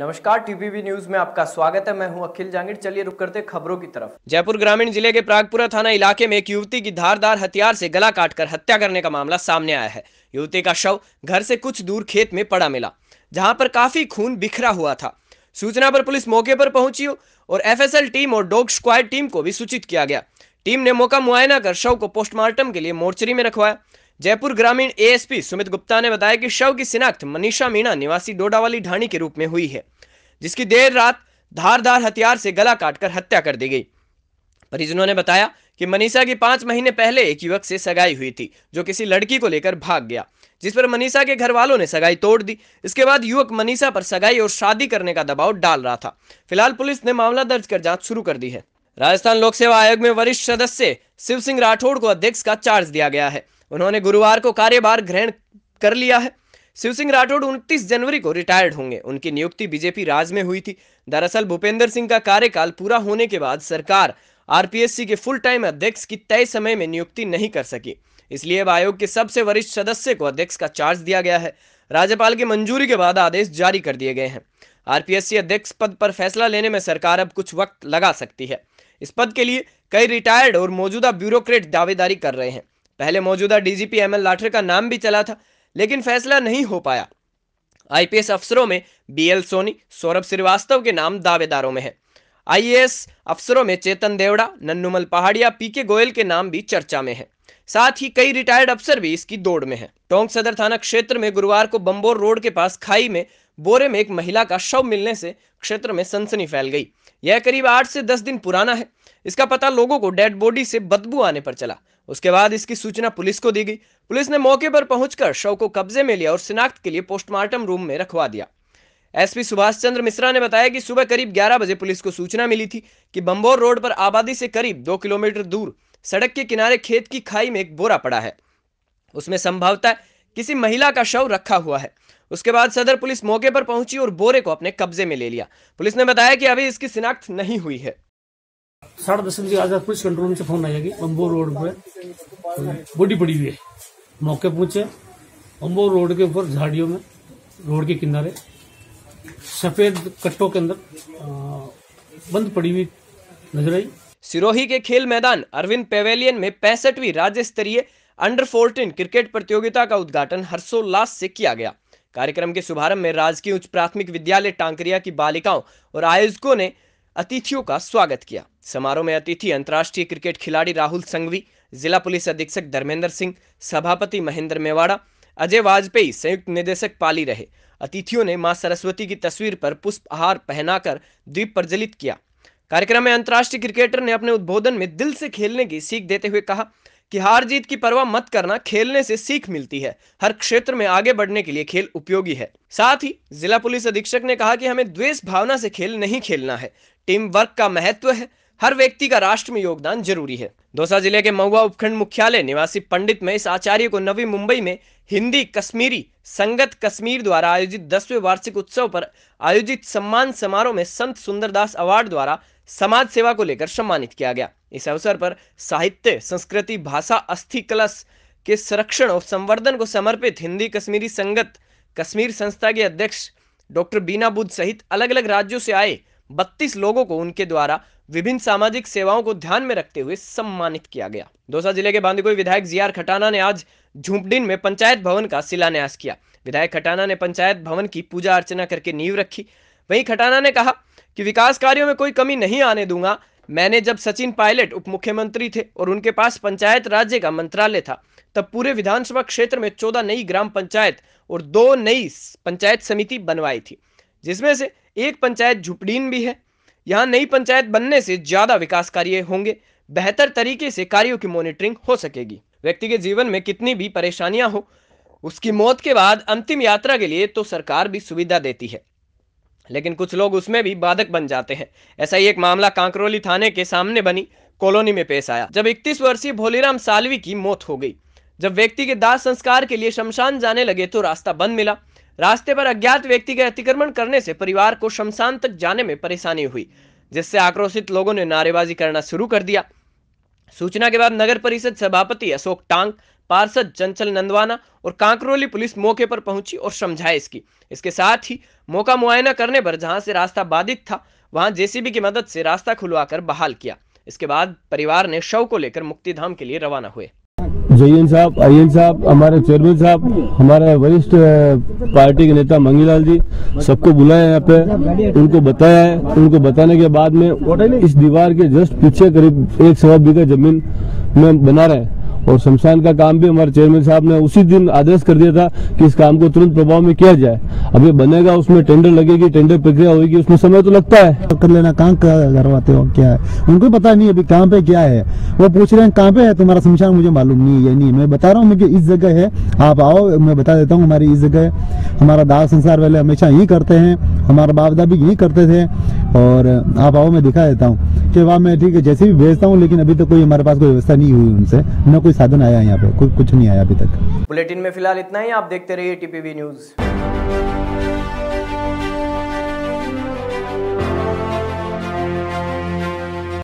नमस्कार TV news में आपका स्वागत है मैं हूं अखिल जांगिड़ चलिए रुक करते खबरों की तरफ जयपुर ग्रामीण जिले के प्रागपुरा थाना इलाके में एक युवती की धारदार हथियार से गला काटकर हत्या करने का मामला सामने आया है युवती का शव घर से कुछ दूर खेत में पड़ा मिला जहां पर काफी खून बिखरा हुआ था सूचना पर पुलिस मौके पर पहुंची और एफ टीम और डॉग स्क्वाड टीम को भी सूचित किया गया टीम ने मौका मुआयना कर शव को पोस्टमार्टम के लिए मोर्चरी में रखवाया जयपुर ग्रामीण एएसपी सुमित गुप्ता ने बताया कि शव की शिनाख्त मनीषा मीणा निवासी डोडावाली ढाणी के रूप में हुई है जिसकी देर रात धारदार हथियार से गला काटकर हत्या कर दी गई परिजनों ने बताया कि मनीषा की पांच महीने पहले एक युवक से सगाई हुई थी जो किसी लड़की को लेकर भाग गया जिस पर मनीषा के घर वालों ने सगाई तोड़ दी इसके बाद युवक मनीषा पर सगाई और शादी करने का दबाव डाल रहा था फिलहाल पुलिस ने मामला दर्ज कर जांच शुरू कर दी है राजस्थान लोक सेवा आयोग में वरिष्ठ सदस्य शिव सिंह राठौड़ को अध्यक्ष का चार्ज दिया गया है उन्होंने गुरुवार को कार्यभार ग्रहण कर लिया है शिव सिंह राठौड़ 29 जनवरी को रिटायर्ड होंगे उनकी नियुक्ति बीजेपी राज में हुई थी दरअसल भूपेंद्र सिंह का कार्यकाल पूरा होने के बाद सरकार आरपीएससी के फुल टाइम अध्यक्ष की तय समय में नियुक्ति नहीं कर सकी इसलिए अब आयोग के सबसे वरिष्ठ सदस्य को अध्यक्ष का चार्ज दिया गया है राज्यपाल की मंजूरी के बाद आदेश जारी कर दिए गए हैं आरपीएससी अध्यक्ष पद पर फैसला लेने में सरकार अब कुछ वक्त लगा सकती है इस पद के लिए कई रिटायर्ड और मौजूदा ब्यूरोक्रेट दावेदारी कर रहे हैं पहले मौजूदा डीजीपी एम एल लाठर का नाम भी चला था लेकिन फैसला नहीं हो पाया आईपीएस अफसरों में बीएल सोनी सौरभ श्रीवास्तव के नाम दावेदारों में है आईएएस अफसरों में चेतन देवड़ा नन्नुमल पहाड़िया पीके गोयल के नाम भी चर्चा में है साथ ही कई रिटायर्ड अफसर भी इसकी दौड़ में हैं। टोंक सदर थाना क्षेत्र में गुरुवार को बम्बोर रोड के पास खाई में बोरे में एक महिला का शव मिलने से क्षेत्र में सनसनी फैल गई यह करीब आठ से दस दिन पुराना है इसका पता लोगों को डेड बॉडी से बदबू आने पर चला उसके बाद इसकी सूचना पुलिस को दी गई पुलिस ने मौके पर पहुंचकर शव को कब्जे में लिया और शिनाख्त के लिए पोस्टमार्टम रूम में रखवा दिया एसपी सुभाष चंद्र मिश्रा ने बताया कि सुबह करीब 11 बजे पुलिस को सूचना मिली थी कि बम्बोर रोड पर आबादी से करीब दो किलोमीटर दूर सड़क के किनारे खेत की खाई में एक बोरा पड़ा है उसमें संभवतः किसी महिला का शव रखा हुआ है उसके बाद सदर पुलिस मौके पर पहुंची और बोरे को अपने कब्जे में ले लिया पुलिस ने बताया कि अभी इसकी शिनाख्त नहीं हुई है साढ़े दस बजे आज पुलिस कंट्रोल रूम से फोन आया कि अम्बो रोड पे बॉडी पड़ी हुई है मौके पहुंचे अम्बो रोड के ऊपर झाड़ियों में रोड के किनारे सफेद कट्टो के अंदर बंद पड़ी हुई नजर आई सिरोही के खेल मैदान अरविंद पेवेलियन में पैंसठवीं राज्य स्तरीय अंडर 14 क्रिकेट प्रतियोगिता का उद्घाटन हर्षोल्लास से किया गया कार्यक्रम के शुभारंभ में राजकीय उच्च प्राथमिक विद्यालय टांकरिया की बालिकाओं और आयोजकों ने अतिथियों का स्वागत किया समारोह में अतिथि अंतर्राष्ट्रीय क्रिकेट खिलाड़ी राहुल संघवी जिला पुलिस अधीक्षक धर्मेंद्र सिंह सभापति महेंद्र मेवाड़ा अजय वाजपेयी संयुक्त निदेशक पाली रहे अतिथियों ने मां सरस्वती की तस्वीर पर पुष्प आहार पहनाकर द्वीप प्रज्वलित किया कार्यक्रम में अंतर्राष्ट्रीय क्रिकेटर ने अपने उद्बोधन में दिल से खेलने की सीख देते हुए कहा कि हार जीत की परवाह मत करना खेलने से सीख मिलती है हर क्षेत्र में आगे बढ़ने के लिए खेल उपयोगी है साथ ही जिला पुलिस अधीक्षक ने कहा कि हमें द्वेष भावना से खेल नहीं खेलना है टीम वर्क का महत्व है हर व्यक्ति का राष्ट्र में योगदान जरूरी है दौसा जिले के महुआ उपखंड मुख्यालय निवासी पंडित महेश आचार्य को नवी मुंबई में हिंदी कश्मीरी संगत कश्मीर द्वारा आयोजित दसवें वार्षिक उत्सव पर आयोजित सम्मान समारोह में संत सुंदरदास अवार्ड द्वारा समाज सेवा को लेकर सम्मानित किया गया इस अवसर पर साहित्य संस्कृति भाषा अस्थि कलश के संरक्षण और संवर्धन को समर्पित हिंदी कश्मीरी संगत कश्मीर संस्था के अध्यक्ष डॉक्टर बीना बुद्ध सहित अलग अलग राज्यों से आए बत्तीस लोगों को उनके द्वारा विभिन्न सामाजिक सेवाओं को ध्यान में रखते हुए सम्मानित किया गया दौसा जिले के बांदीकुई विधायक जीआर खटाना ने आज झुंपडिन में पंचायत भवन का शिलान्यास किया विधायक खटाना ने पंचायत भवन की पूजा अर्चना करके नींव रखी वहीं खटाना ने कहा कि विकास कार्यों में कोई कमी नहीं आने दूंगा मैंने जब सचिन पायलट उप मुख्यमंत्री थे और उनके पास पंचायत राज्य का मंत्रालय था तब पूरे विधानसभा क्षेत्र में चौदह नई ग्राम पंचायत और दो नई पंचायत समिति बनवाई थी जिसमें से एक पंचायत झुपड़ीन भी है यहाँ नई पंचायत बनने से ज्यादा विकास कार्य होंगे बेहतर तरीके से कार्यों की मॉनिटरिंग हो सकेगी व्यक्ति के जीवन में कितनी भी परेशानियां हो उसकी मौत के बाद अंतिम यात्रा के लिए तो सरकार भी सुविधा देती है लेकिन कुछ लोग उसमें भी बाधक बन जाते हैं ऐसा ही एक मामला कांकरोली थाने के सामने बनी कॉलोनी में पेश आया जब 31 वर्षीय भोलेराम सालवी की मौत हो गई जब व्यक्ति के दाह संस्कार के लिए शमशान जाने लगे तो रास्ता बंद मिला रास्ते पर अज्ञात व्यक्ति के अतिक्रमण करने से परिवार को शमशान तक जाने में परेशानी हुई जिससे आक्रोशित लोगों ने नारेबाजी करना शुरू कर दिया सूचना के बाद नगर परिषद सभापति अशोक टांग पार्षद चंचल नंदवाना और कांकरोली पुलिस मौके पर पहुंची और समझाए इसकी इसके साथ ही मौका मुआयना करने पर जहां से रास्ता बाधित था वहां जेसीबी की मदद से रास्ता खुलवाकर बहाल किया इसके बाद परिवार ने शव को लेकर मुक्तिधाम के लिए रवाना हुए जयन साहब अयन साहब हमारे चेयरमैन साहब हमारे वरिष्ठ पार्टी के नेता मंगीलाल जी सबको बुलाया यहाँ पे उनको बताया है उनको बताने के बाद में इस दीवार के जस्ट पीछे करीब एक सवा बीघा जमीन में बना रहे हैं और शमशान का काम भी हमारे चेयरमैन साहब ने उसी दिन आदेश कर दिया था कि इस काम को तुरंत प्रभाव में किया जाए अब ये बनेगा उसमें टेंडर लगेगी टेंडर प्रक्रिया होगी उसमें समय तो लगता है तो कर लेना कहाँ करवाते हो क्या है उनको पता नहीं अभी कहाँ पे क्या है वो पूछ रहे हैं कहाँ पे है तुम्हारा शमशान मुझे मालूम नहीं है नहीं मैं बता रहा हूँ मुझे इस जगह है आप आओ मैं बता देता हूँ हमारी इस जगह है हमारा दाह संसार वाले हमेशा यही करते हैं हमारा बापदा भी यही करते थे और आप आओ मैं दिखा देता हूँ कि वहाँ मैं ठीक है जैसे भी भेजता हूँ लेकिन अभी तक तो कोई हमारे पास कोई व्यवस्था नहीं हुई उनसे न कोई साधन आया यहाँ पे कोई कुछ नहीं आया अभी तक बुलेटिन में फिलहाल इतना ही आप देखते रहिए टीपीवी न्यूज़